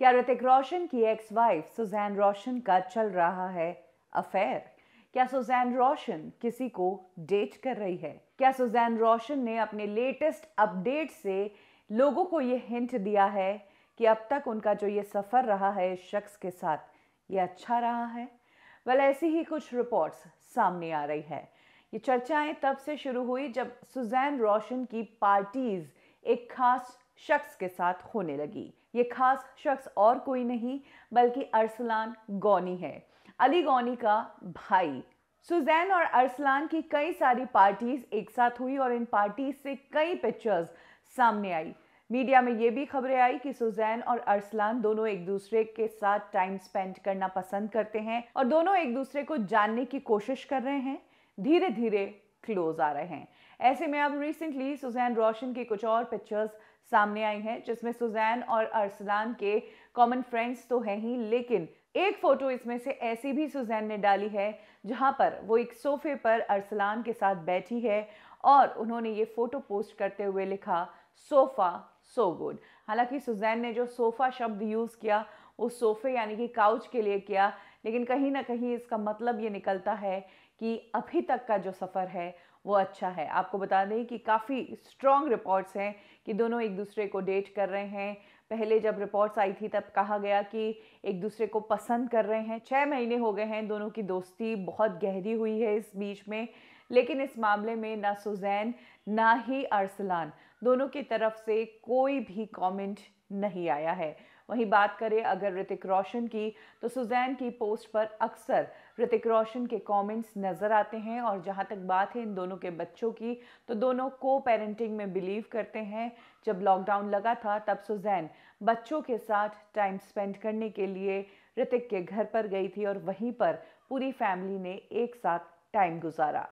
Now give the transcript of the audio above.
क्या ऋतिक रोशन की ex wife Suzanne रोशन का चल रहा है अफेयर क्या सुजैन रोशन किसी को डेट कर रही है क्या सुजैन रोशन ने अपने लेटेस्ट अपडेट से लोगों को ये हिंट दिया है कि अब तक उनका जो ये सफ़र रहा है इस शख्स के साथ ये अच्छा रहा है वेल ऐसी ही कुछ रिपोर्ट्स सामने आ रही है ये चर्चाएं तब से शुरू हुई जब सुजैन रोशन की पार्टीज़ एक खास शख्स के साथ होने लगी ये खास शख्स और कोई नहीं बल्कि अरसलान गौनी है अली गौनी का भाई सुजैन और अरसलान की कई सारी पार्टीज एक साथ हुई और इन पार्टीज से कई पिक्चर्स सामने आई मीडिया में ये भी खबरें आई कि सुजैन और अरसलान दोनों एक दूसरे के साथ टाइम स्पेंड करना पसंद करते हैं और दोनों एक दूसरे को जानने की कोशिश कर रहे हैं धीरे धीरे क्लोज आ रहे हैं ऐसे में अब रिसेंटली सुजैन रोशन की कुछ और पिक्चर्स सामने आई हैं जिसमें सुजैन और अरसलान के कॉमन फ्रेंड्स तो हैं ही लेकिन एक फ़ोटो इसमें से ऐसी भी सुजैन ने डाली है जहां पर वो एक सोफे पर अरसलान के साथ बैठी है और उन्होंने ये फ़ोटो पोस्ट करते हुए लिखा सोफ़ा सो गुड हालांकि सुजैन ने जो सोफ़ा शब्द यूज़ किया वो सोफ़े यानी कि काउच के लिए किया लेकिन कहीं ना कहीं इसका मतलब ये निकलता है कि अभी तक का जो सफ़र है वो अच्छा है आपको बता दें कि काफ़ी स्ट्रॉन्ग रिपोर्ट्स हैं कि दोनों एक दूसरे को डेट कर रहे हैं पहले जब रिपोर्ट्स आई थी तब कहा गया कि एक दूसरे को पसंद कर रहे हैं छः महीने हो गए हैं दोनों की दोस्ती बहुत गहरी हुई है इस बीच में लेकिन इस मामले में ना सुजैन ना ही अरसलान दोनों की तरफ से कोई भी कमेंट नहीं आया है वहीं बात करें अगर ऋतिक रोशन की तो सुजैन की पोस्ट पर अक्सर ऋतिक रोशन के कमेंट्स नज़र आते हैं और जहां तक बात है इन दोनों के बच्चों की तो दोनों को पेरेंटिंग में बिलीव करते हैं जब लॉकडाउन लगा था तब सुजैन बच्चों के साथ टाइम स्पेंड करने के लिए ऋतिक के घर पर गई थी और वहीं पर पूरी फैमिली ने एक साथ टाइम गुजारा